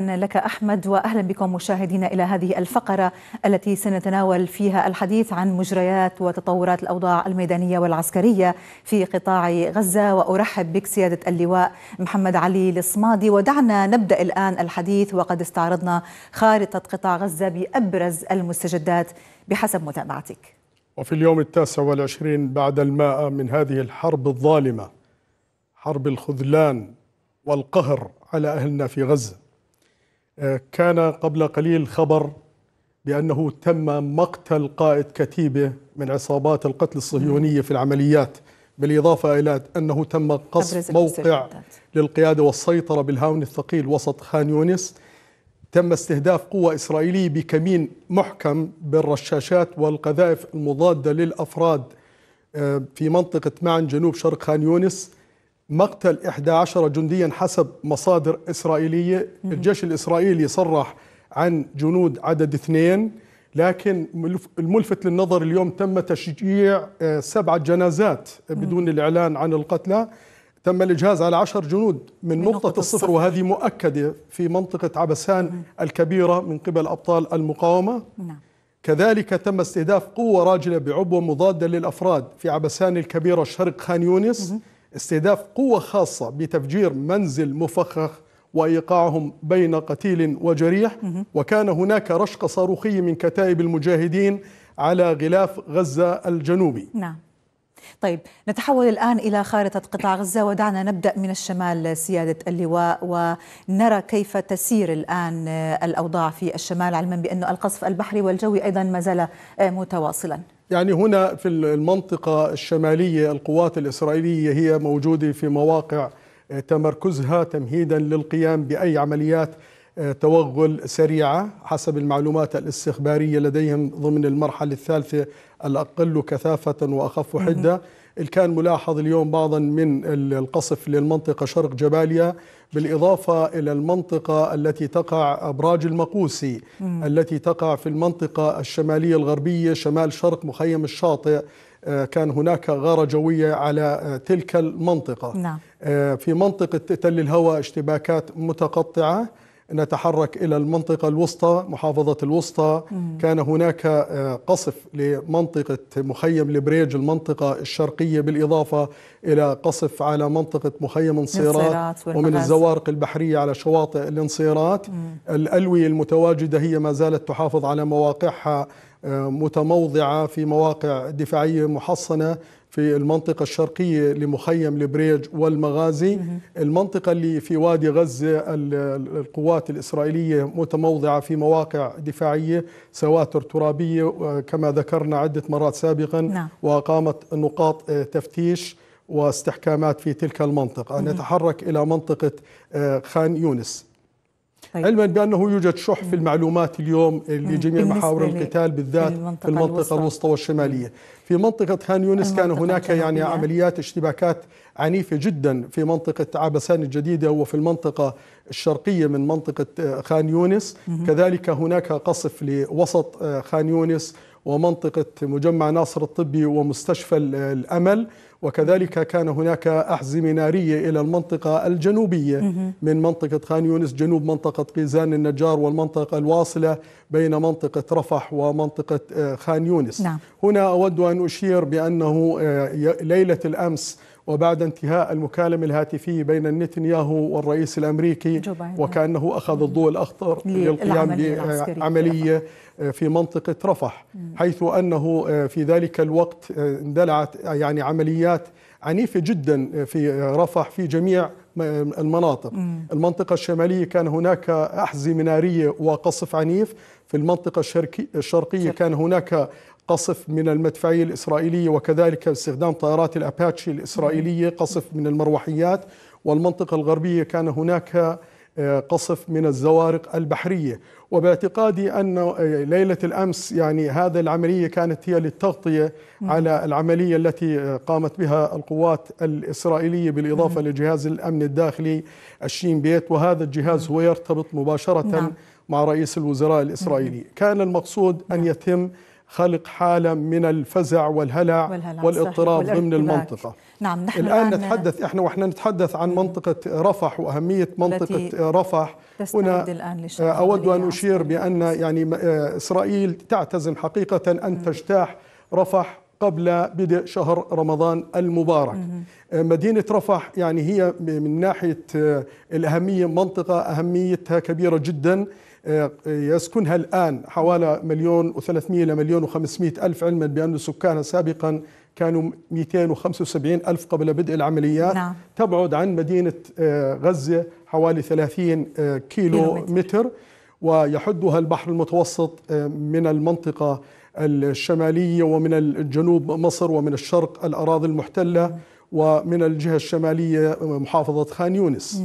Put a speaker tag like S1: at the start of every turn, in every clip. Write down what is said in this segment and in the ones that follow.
S1: لك احمد واهلا بكم مشاهدينا الى هذه الفقره التي سنتناول فيها الحديث عن مجريات وتطورات الاوضاع الميدانيه والعسكريه في قطاع غزه وارحب بك سياده اللواء محمد علي الصمادي ودعنا نبدا الان الحديث وقد استعرضنا خارطه قطاع غزه بابرز المستجدات بحسب متابعتك.
S2: وفي اليوم التاسع والعشرين بعد الماء من هذه الحرب الظالمه حرب الخذلان والقهر على اهلنا في غزه. آه، كان قبل قليل خبر بأنه تم مقتل قائد كتيبة من عصابات القتل الصهيونية في العمليات بالإضافة إلى أنه تم قصف موقع للقيادة والسيطرة بالهاون الثقيل وسط خان يونس تم استهداف قوة إسرائيلية بكمين محكم بالرشاشات والقذائف المضادة للأفراد آه، في منطقة معن جنوب شرق خان يونس مقتل 11 جنديا حسب مصادر إسرائيلية الجيش الإسرائيلي صرح عن جنود عدد اثنين لكن الملفت للنظر اليوم تم تشجيع آه، سبعة جنازات بدون الإعلان عن القتلى تم الإجهاز على عشر جنود من, نقطة, الصفر, وهذه مؤكدة في منطقة عبسان الكبيرة من قبل أبطال المقاومة نعم. كذلك تم استهداف قوة راجلة بعبوة مضادة للأفراد في عبسان الكبيرة شرق خان يونس مم. استهداف قوة خاصة بتفجير منزل مفخخ وإيقاعهم بين قتيل وجريح وكان هناك رشق صاروخي من كتائب المجاهدين على غلاف غزة الجنوبي
S1: نعم طيب نتحول الآن إلى خارطة قطاع غزة ودعنا نبدأ من الشمال سيادة اللواء ونرى كيف تسير الآن آه، الأوضاع في الشمال علما بأن القصف البحري والجوي أيضا ما زال آه، متواصلا
S2: يعني هنا في المنطقة الشمالية القوات الإسرائيلية هي موجودة في مواقع آه، تمركزها تمهيدا للقيام بأي عمليات آه، توغل سريعة حسب المعلومات الاستخبارية لديهم ضمن المرحلة الثالثة الأقل كثافة وأخف حدة كان ملاحظ اليوم بعضا من القصف للمنطقة شرق جباليا بالإضافة إلى المنطقة التي تقع أبراج المقوسي مم. التي تقع في المنطقة الشمالية الغربية شمال شرق مخيم الشاطئ آه، كان هناك غارة جوية على آه، تلك المنطقة نعم. آه، في منطقة تل الهوى اشتباكات متقطعة نتحرك إلى المنطقة الوسطى محافظة الوسطى كان هناك آه، قصف لمنطقة مخيم البريج المنطقة الشرقية بالإضافة إلى قصف على منطقة مخيم انصيرات ومن الزوارق البحرية على شواطئ الانصيرات الألوية المتواجدة هي ما زالت تحافظ على مواقعها متموضعة في مواقع دفاعية محصنة في المنطقة الشرقية لمخيم البريج والمغازي المنطقة اللي في وادي غزة القوات الإسرائيلية متموضعة في مواقع دفاعية سواتر ترابية كما ذكرنا عدة مرات سابقا نعم. نقاط آه، تفتيش واستحكامات في تلك المنطقة نتحرك إلى منطقة آه، خان يونس طيب. علما بانه يوجد شح في المعلومات اليوم لجميع محاور القتال بالذات في المنطقه الوسطى والشماليه في منطقه خان يونس كان هناك يعني عمليات اشتباكات عنيفه جدا في منطقه عبسان الجديده وفي المنطقه الشرقيه من منطقه آه، خان يونس كذلك هناك قصف لوسط آه، خان يونس ومنطقة مجمع ناصر الطبي ومستشفى الأمل وكذلك كان هناك أحزمة نارية إلى المنطقة الجنوبية من منطقة خان يونس جنوب منطقة قيزان النجار والمنطقة الواصلة بين منطقة رفح ومنطقة آه، خان يونس نعم. هنا أود أن أشير بأنه آه، ليلة الأمس وبعد انتهاء المكالمة الهاتفية بين نتنياهو والرئيس الأمريكي وكأنه أخذ الضوء الأخضر للقيام بعملية آه، في منطقة رفح حيث أنه آه، في ذلك الوقت آه، اندلعت يعني عمليات عنيفة جدا في رفح في جميع المناطق المنطقة الشمالية كان هناك أحزمة نارية وقصف عنيف في المنطقة الشرقية كان هناك قصف من المدفعية الإسرائيلية وكذلك استخدام طائرات الأباتشي الإسرائيلية قصف من المروحيات والمنطقة الغربية كان هناك آه، قصف من الزوارق البحرية وباعتقادي أن آه، ليلة الأمس يعني هذه العملية كانت هي للتغطية على العملية التي آه، قامت بها القوات الإسرائيلية بالإضافة لجهاز الأمن الداخلي الشين بيت وهذا الجهاز هو يرتبط مباشرة نعم. مع رئيس الوزراء الإسرائيلي كان المقصود أن نعم. يتم خلق حالة من الفزع والهلع, والهلع والاضطراب ضمن المنطقة
S1: نعم نحن الآن نتحدث
S2: إحنا وإحنا نتحدث عن منطقة رفح وأهمية منطقة رفح هنا أود أن أشير بأن يعني آه، إسرائيل تعتزم حقيقة أن تجتاح رفح قبل بدء شهر رمضان المبارك آه، مدينة رفح يعني هي من ناحية آه، الأهمية منطقة أهميتها كبيرة جدا آه، يسكنها الآن حوالي مليون وثلاثمائة إلى مليون وخمسمائة ألف علما بأن سكانها سابقا كانوا 275 ألف قبل بدء العمليات نعم. تبعد عن مدينة غزة حوالي 30 كيلو متر ويحدها البحر المتوسط من المنطقة الشمالية ومن الجنوب مصر ومن الشرق الأراضي المحتلة ومن الجهة الشمالية محافظة خان يونس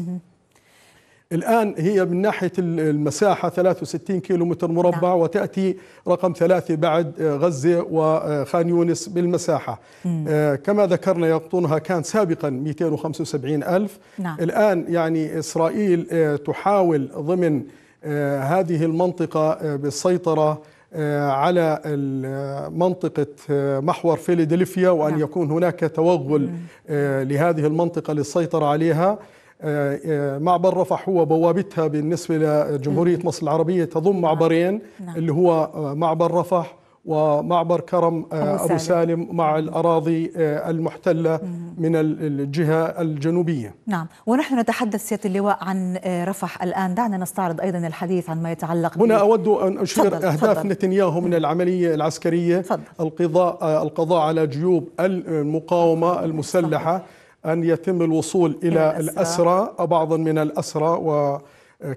S2: الآن هي من ناحية المساحة 63 كيلو متر مربع نعم. وتأتي رقم ثلاثة بعد غزة وخان يونس بالمساحة مم. آه، كما ذكرنا يقطنها كان سابقا 275 ألف نعم. الآن يعني إسرائيل آه، تحاول ضمن آه، هذه المنطقة بالسيطرة آه، على منطقة آه، محور فيلادلفيا وأن نعم. يكون هناك توغل آه، لهذه المنطقة للسيطرة عليها معبر رفح هو بوابتها بالنسبة لجمهورية مصر العربية تضم معبرين نعم. نعم. اللي هو معبر رفح ومعبر كرم آه، أبو, سالم, سالم مع الأراضي آه، المحتلة من الجهة الجنوبية
S1: نعم ونحن نتحدث سيادة اللواء عن آه، رفح الآن دعنا نستعرض أيضا الحديث عن ما يتعلق هنا أود أن أشير فضل أهداف فضل
S2: نتنياهو من العملية العسكرية فضل القضاء, القضاء على جيوب المقاومة المسلحة أن يتم الوصول إلى الأسرى بعضا من الأسرى و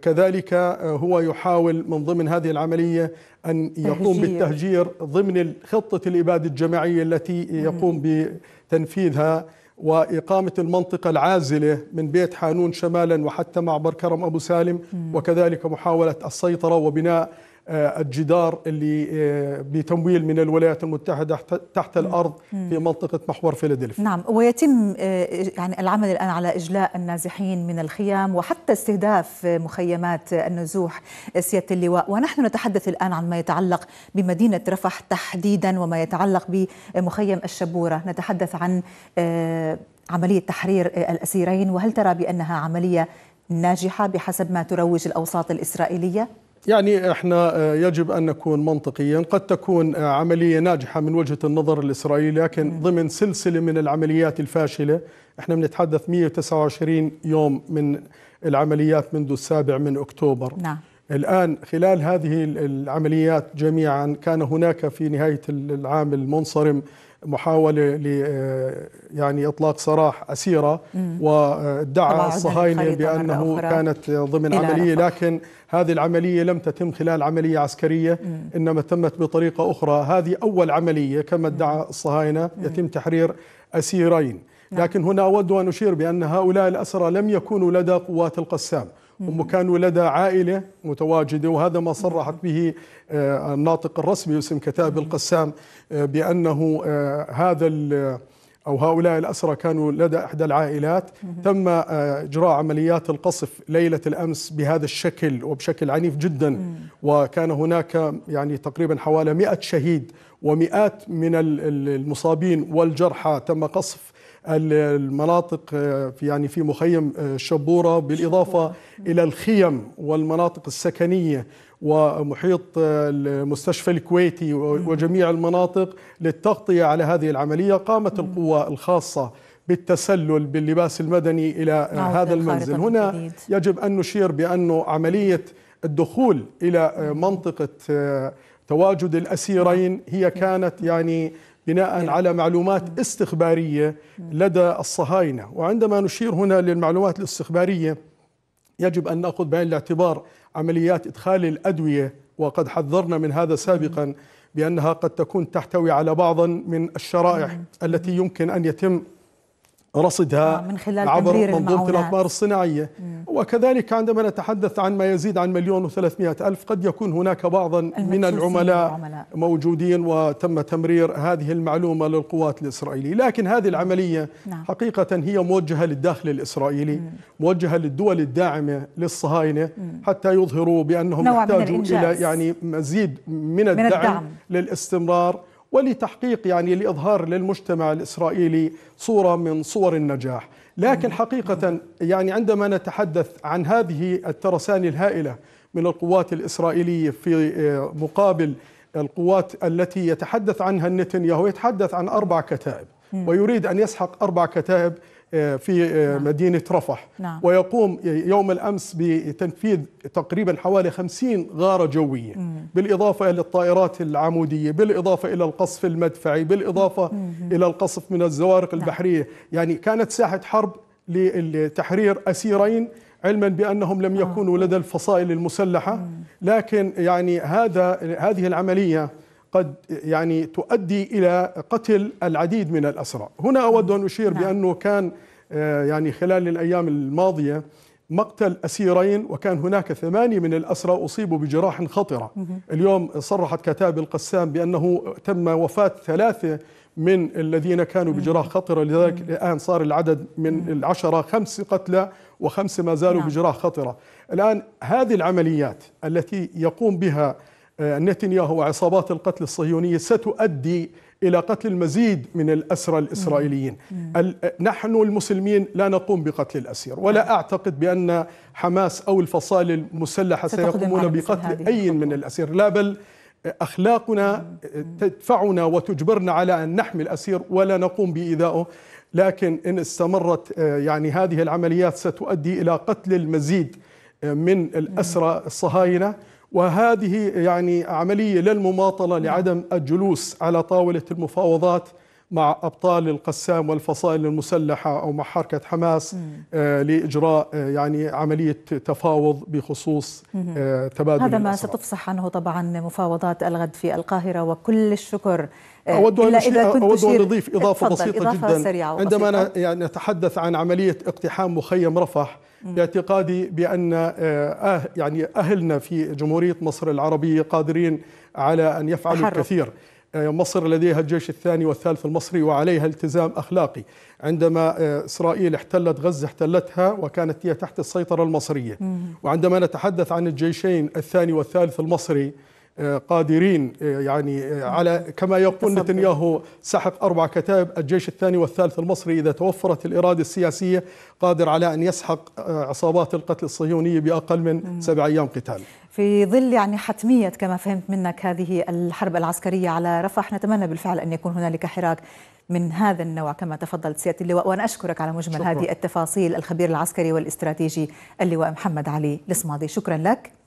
S2: كذلك آه، هو يحاول من ضمن هذه العملية أن يقوم بالتهجير ضمن خطة الإبادة الجماعية التي يقوم بتنفيذها وإقامة المنطقة العازلة من بيت حانون شمالا وحتى معبر كرم أبو سالم وكذلك محاولة السيطرة وبناء آه، الجدار اللي آه، بتمويل من الولايات المتحدة تحت الأرض في منطقة محور فيلادلفيا
S1: نعم ويتم آه، يعني العمل الآن على إجلاء النازحين من الخيام وحتى استهداف مخيمات النزوح سيادة اللواء ونحن نتحدث الآن عن ما يتعلق بمدينة رفح تحديدا وما يتعلق بمخيم الشبورة نتحدث عن عملية تحرير الأسيرين وهل ترى بأنها عملية ناجحة بحسب ما تروج الأوساط الإسرائيلية؟
S2: يعني احنا آه، يجب ان نكون منطقيا، قد تكون آه، عمليه ناجحه من وجهه النظر الاسرائيلي لكن ضمن سلسله من العمليات الفاشله، احنا بنتحدث 129 يوم من العمليات منذ السابع من اكتوبر. نعم. الان خلال هذه العمليات جميعا كان هناك في نهايه العام المنصرم محاولة ل آه، يعني إطلاق سراح أسيرة وادعى الصهاينة بأنه كانت ضمن عملية لكن هذه العملية لم تتم خلال عملية عسكرية إنما تمت بطريقة أخرى هذه أول عملية كما ادعى الصهاينة يتم تحرير أسيرين نعم. لكن هنا أود أن أشير بأن هؤلاء الأسرى لم يكونوا لدى قوات القسام هم كانوا لدى عائلة متواجدة وهذا ما صرحت به آه، الناطق الرسمي اسم كتاب القسام آه، بأنه آه، هذا أو هؤلاء الأسرى كانوا لدى إحدى العائلات تم إجراء عمليات القصف ليلة الأمس بهذا الشكل وبشكل عنيف جدا وكان هناك يعني تقريبا حوالي 100 شهيد ومئات من المصابين والجرحى تم قصف المناطق آه، في يعني في مخيم الشبوره آه، بالاضافه الى الخيم والمناطق السكنيه ومحيط آه، المستشفى الكويتي وجميع المناطق للتغطيه على هذه العمليه قامت القوى الخاصه بالتسلل باللباس المدني الى هذا المنزل هنا يجب ان نشير بانه عمليه الدخول الى منطقه تواجد الاسيرين نعم. هي كانت يعني بناء إيه. على معلومات استخبارية لدى الصهاينة وعندما نشير هنا للمعلومات الاستخبارية يجب أن نأخذ بعين الاعتبار عمليات إدخال الأدوية وقد حذرنا من هذا سابقا بأنها قد تكون تحتوي على بعضا من الشرائح التي يمكن أن يتم رصدها آه، من
S1: خلال عبر منظومة الأقمار
S2: الصناعية مم. وكذلك عندما نتحدث عن ما يزيد عن مليون وثلاثمائة ألف قد يكون هناك بعضا من العملاء, العملاء موجودين وتم تمرير هذه المعلومة للقوات الإسرائيلية لكن هذه العملية نعم. حقيقة هي موجهة للداخل الإسرائيلي مم. موجهة للدول الداعمة للصهاينة مم. حتى يظهروا بأنهم يحتاجوا إلى يعني مزيد من, من الدعم, الدعم للاستمرار ولتحقيق يعني لإظهار للمجتمع الإسرائيلي صورة من صور النجاح لكن حقيقة يعني عندما نتحدث عن هذه الترسانة الهائلة من القوات الإسرائيلية في آه، مقابل القوات التي يتحدث عنها نتنياهو يتحدث عن أربع كتائب ويريد أن يسحق أربع كتائب آه، في آه، نعم. مدينة رفح نعم. ويقوم يوم الأمس بتنفيذ تقريبا حوالي 50 غارة جوية بالإضافة إلى الطائرات العمودية بالإضافة إلى القصف المدفعي بالإضافة إلى القصف من الزوارق نعم. البحرية يعني كانت ساحة حرب لتحرير أسيرين علما بانهم لم آه. يكونوا لدى الفصائل المسلحه لكن يعني هذا هذه العمليه قد يعني تؤدي إلى قتل العديد من الأسرى هنا أود أن أشير نعم. بأنه كان آه، يعني خلال الأيام الماضية مقتل أسيرين وكان هناك ثمانية من الأسرى أصيبوا بجراح خطرة اليوم صرحت كتاب القسام بأنه تم وفاة ثلاثة من الذين كانوا بجراح خطرة لذلك الآن صار العدد من العشرة خمس قتلى وخمسة ما زالوا نعم. بجراح خطرة الآن هذه العمليات التي يقوم بها آه، نتنياهو وعصابات القتل الصهيونية ستؤدي إلى قتل المزيد من الأسرى الإسرائيليين آه، نحن المسلمين لا نقوم بقتل الأسير ولا نعم. أعتقد بأن حماس أو الفصائل المسلحة سيقومون بقتل أي من الأسير لا بل أخلاقنا آه، تدفعنا وتجبرنا على أن نحمي الأسير ولا نقوم بإيذائه لكن إن استمرت يعني هذه العمليات ستؤدي إلى قتل المزيد من الأسرى الصهاينة وهذه يعني عملية للمماطلة نعم. لعدم الجلوس على طاولة المفاوضات مع أبطال القسام والفصائل المسلحة أو مع حركة حماس آه لإجراء آه يعني عملية تفاوض بخصوص آه تبادل هذا ما الأسرع.
S1: ستفصح عنه طبعا مفاوضات الغد في القاهرة وكل الشكر آه، أود أن أود أن أضيف إضافة بسيطة إضافة جدا سريعة عندما
S2: يعني نتحدث عن عملية اقتحام مخيم رفح باعتقادي بأن آه، آه، يعني أهلنا في جمهورية مصر العربية قادرين على أن يفعلوا أحرف. الكثير آه، مصر لديها الجيش الثاني والثالث المصري وعليها التزام أخلاقي عندما إسرائيل احتلت غزة احتلتها وكانت هي تحت السيطرة المصرية وعندما نتحدث عن الجيشين الثاني والثالث المصري قادرين آه، يعني آه، على كما يقول نتنياهو سحق أربع كتائب الجيش الثاني والثالث المصري إذا توفرت الإرادة السياسية قادر على أن يسحق آه، عصابات القتل الصهيونية بأقل من سبع أيام قتال
S1: في ظل يعني حتمية كما فهمت منك هذه الحرب العسكرية على رفح نتمنى بالفعل أن يكون هنالك حراك من هذا النوع كما تفضلت سيادة اللواء وأنا أشكرك على مجمل شكرا. هذه التفاصيل الخبير العسكري والاستراتيجي اللواء محمد علي لصمادي شكرا لك